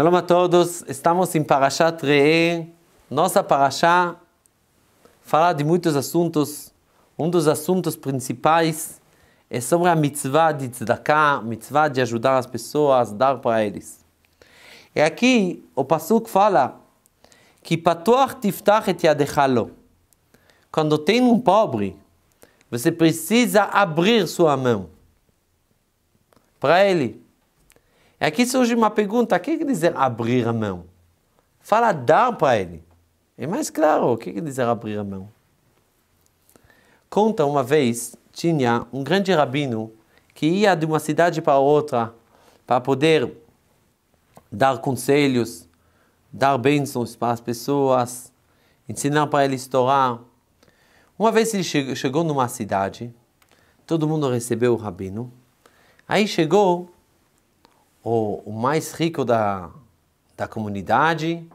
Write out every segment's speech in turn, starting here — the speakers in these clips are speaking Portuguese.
Shalom a todos, estamos em Parashat Re'e. Nossa Parashá fala de muitos assuntos. Um dos assuntos principais é sobre a mitzvah de tzedakah, mitzvah de ajudar as pessoas, dar para eles. E aqui o Pasuk fala que patuach tiftach et yadechalo. Quando tem um pobre, você precisa abrir sua mão para ele. Aqui surge uma pergunta: o que quer dizer abrir a mão? Fala dar para ele. É mais claro o que quer dizer abrir a mão. Conta uma vez, tinha um grande rabino que ia de uma cidade para outra para poder dar conselhos, dar bênçãos para as pessoas, ensinar para eles estourar. Uma vez ele chegou numa cidade, todo mundo recebeu o rabino. Aí chegou o, o mais rico da, da comunidade,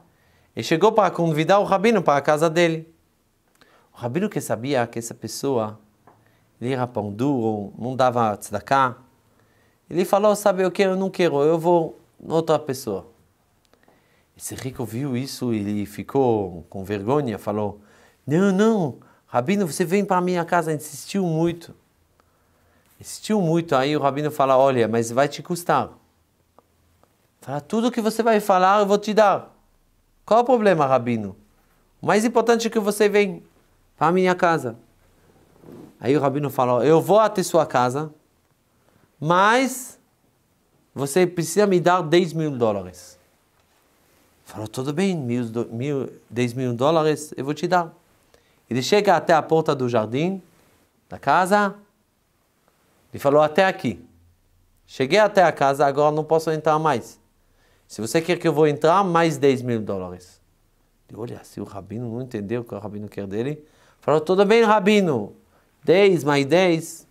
e chegou para convidar o rabino para a casa dele. O rabino que sabia que essa pessoa ele era pão duro, não dava tzedakah, ele falou, sabe o que, eu não quero, eu vou outra pessoa. Esse rico viu isso e ele ficou com vergonha, falou, não, não, Rabino, você vem para minha casa, insistiu muito. Insistiu muito, aí o Rabino fala, olha, mas vai te custar. Fala, tudo que você vai falar eu vou te dar. Qual o problema, Rabino? O mais importante é que você vem para a minha casa. Aí o Rabino falou, eu vou até sua casa, mas você precisa me dar 10 mil dólares. Falou, tudo bem, mil, mil, 10 mil dólares eu vou te dar. Ele chega até a porta do jardim, da casa, ele falou, até aqui. Cheguei até a casa, agora não posso entrar mais. Se você quer que eu vou entrar, mais 10 mil dólares. E olha, se o rabino não entendeu o que o rabino quer dele, falou, tudo bem, rabino, 10 mais 10.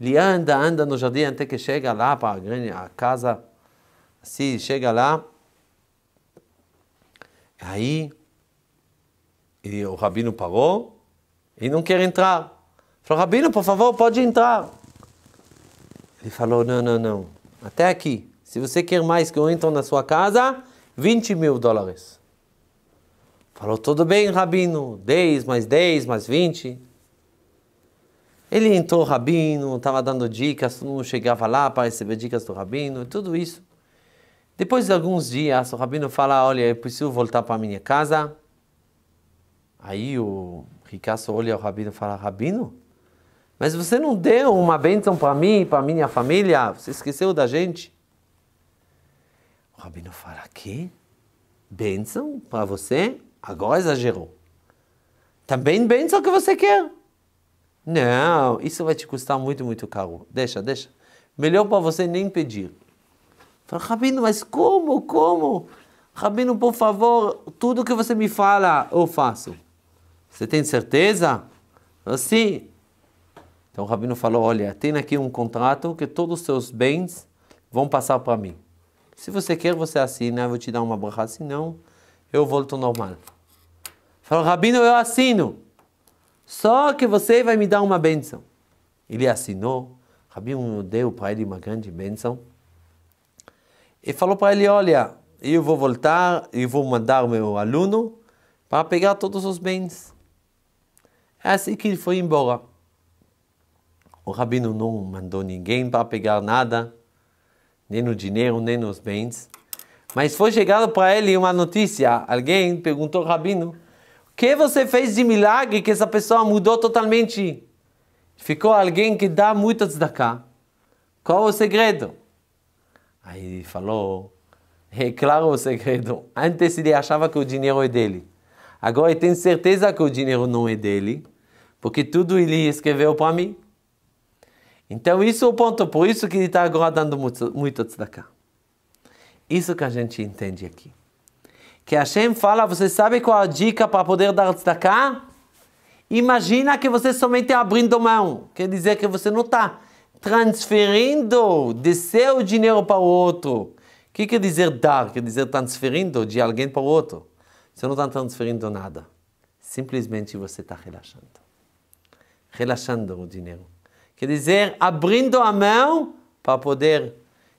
Ele anda, anda no jardim até que chega lá para a casa. Assim, chega lá. Aí, e o rabino parou e não quer entrar. Falou, rabino, por favor, pode entrar. Ele falou, não, não, não, até aqui. Se você quer mais que eu entre na sua casa, 20 mil dólares. Falou, tudo bem, Rabino, 10 mais 10 mais 20. Ele entrou, Rabino, estava dando dicas, não chegava lá para receber dicas do Rabino, tudo isso. Depois de alguns dias, o Rabino fala, olha, eu preciso voltar para minha casa. Aí o Ricasso olha o Rabino e fala, Rabino, mas você não deu uma bênção para mim, para minha família? Você esqueceu da gente? Rabino fala, que? Bênção para você? Agora exagerou. Também tá bênção que você quer? Não, isso vai te custar muito, muito caro. Deixa, deixa. Melhor para você nem pedir. Fala, Rabino, mas como, como? Rabino, por favor, tudo que você me fala, eu faço. Você tem certeza? Sim. Então o Rabino falou, olha, tem aqui um contrato que todos os seus bens vão passar para mim. Se você quer, você assina, eu vou te dar uma brachá, senão eu volto normal. Falou, Rabino, eu assino. Só que você vai me dar uma benção. Ele assinou, Rabino deu para ele uma grande benção. E falou para ele, olha, eu vou voltar e vou mandar meu aluno para pegar todos os bens. É assim que ele foi embora. O Rabino não mandou ninguém para pegar nada nem no dinheiro, nem nos bens. Mas foi chegado para ele uma notícia. Alguém perguntou ao rabino: O que você fez de milagre que essa pessoa mudou totalmente? Ficou alguém que dá muita cá. Qual o segredo? Aí ele falou: É claro o segredo. Antes ele achava que o dinheiro é dele. Agora ele tem certeza que o dinheiro não é dele, porque tudo ele escreveu para mim. Então, isso é o ponto, por isso que ele está agora dando muito, muito tzedakah. Isso que a gente entende aqui. Que Hashem fala, você sabe qual a dica para poder dar tzedakah? Imagina que você somente tá abrindo mão. Quer dizer que você não está transferindo de seu dinheiro para o outro. O que quer dizer dar? Quer dizer transferindo de alguém para o outro. Você não está transferindo nada. Simplesmente você está relaxando. Relaxando o dinheiro. Quer dizer, abrindo a mão para poder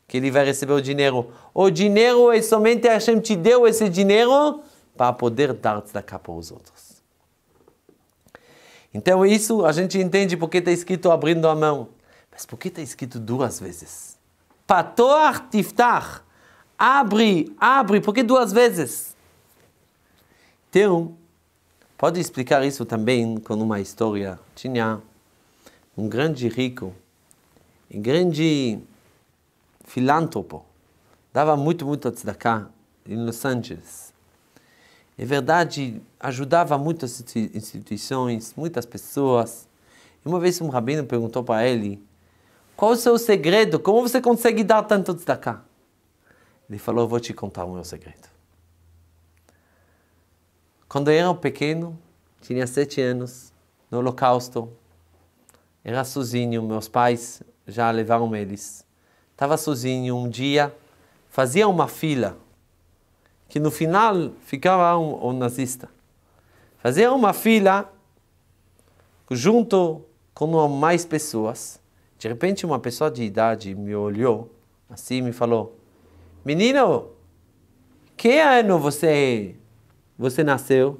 que ele vai receber o dinheiro. O dinheiro é somente Hashem te deu esse dinheiro para poder dar da capa aos outros. Então isso a gente entende porque está escrito abrindo a mão. Mas por que está escrito duas vezes? Patoar tiftar. Abre, abre. Por que duas vezes? Então, pode explicar isso também com uma história. Tinha um grande rico, um grande filântropo, dava muito, muito tzedakah em Los Angeles. É verdade, ajudava muitas instituições, muitas pessoas. uma vez um rabino perguntou para ele, qual o seu segredo? Como você consegue dar tanto tzedakah? Ele falou, vou te contar o meu segredo. Quando eu era pequeno, tinha sete anos, no holocausto, era sozinho, meus pais já levaram eles. Estava sozinho um dia, fazia uma fila, que no final ficava um, um nazista. Fazia uma fila junto com mais pessoas. De repente, uma pessoa de idade me olhou assim e me falou: Menino, que ano você, você nasceu?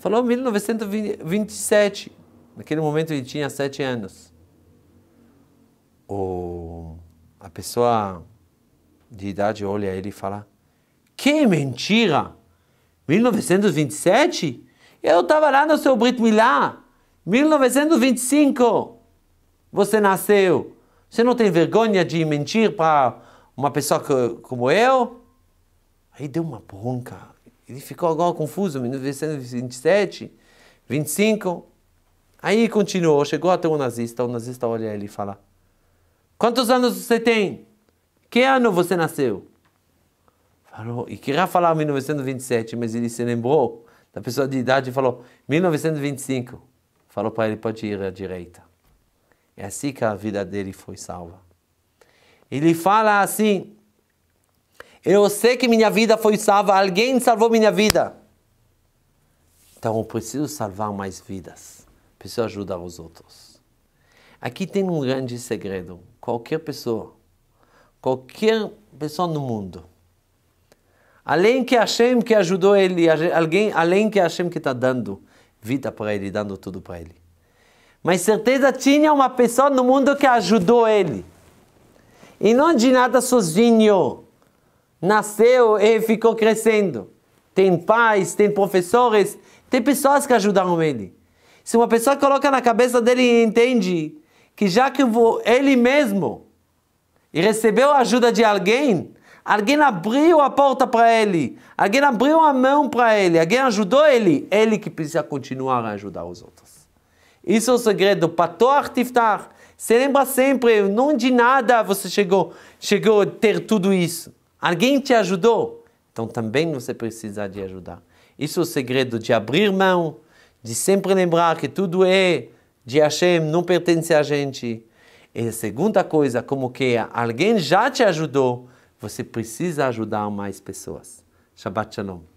Falou 1927. Naquele momento ele tinha sete anos. O, a pessoa de idade olha ele e fala: Que mentira! 1927? Eu estava lá no seu Brit Milá. 1925 você nasceu. Você não tem vergonha de mentir para uma pessoa que, como eu? Aí deu uma bronca. Ele ficou agora confuso. 1927, 25. Aí continuou, chegou até o nazista, o nazista olha ele e fala: Quantos anos você tem? Que ano você nasceu? Falou, e queria falar 1927, mas ele se lembrou da pessoa de idade e falou: 1925. Falou para ele: pode ir à direita. É assim que a vida dele foi salva. Ele fala assim: Eu sei que minha vida foi salva, alguém salvou minha vida. Então eu preciso salvar mais vidas pessoa ajudar os outros. Aqui tem um grande segredo. Qualquer pessoa, qualquer pessoa no mundo, além que Hashem que ajudou ele, alguém além que Hashem que está dando vida para ele, dando tudo para ele. Mas certeza tinha uma pessoa no mundo que ajudou ele. E não de nada sozinho. Nasceu e ficou crescendo. Tem pais, tem professores, tem pessoas que ajudaram ele. Se uma pessoa coloca na cabeça dele e entende que já que ele mesmo recebeu a ajuda de alguém, alguém abriu a porta para ele, alguém abriu a mão para ele, alguém ajudou ele, ele que precisa continuar a ajudar os outros. Isso é o segredo. Pator Tiftar. Se lembra sempre, não de nada você chegou, chegou a ter tudo isso. Alguém te ajudou. Então também você precisa de ajudar. Isso é o segredo de abrir mão, de sempre lembrar que tudo é de Hashem, não pertence a gente. E a segunda coisa, como que alguém já te ajudou, você precisa ajudar mais pessoas. Shabbat Shalom.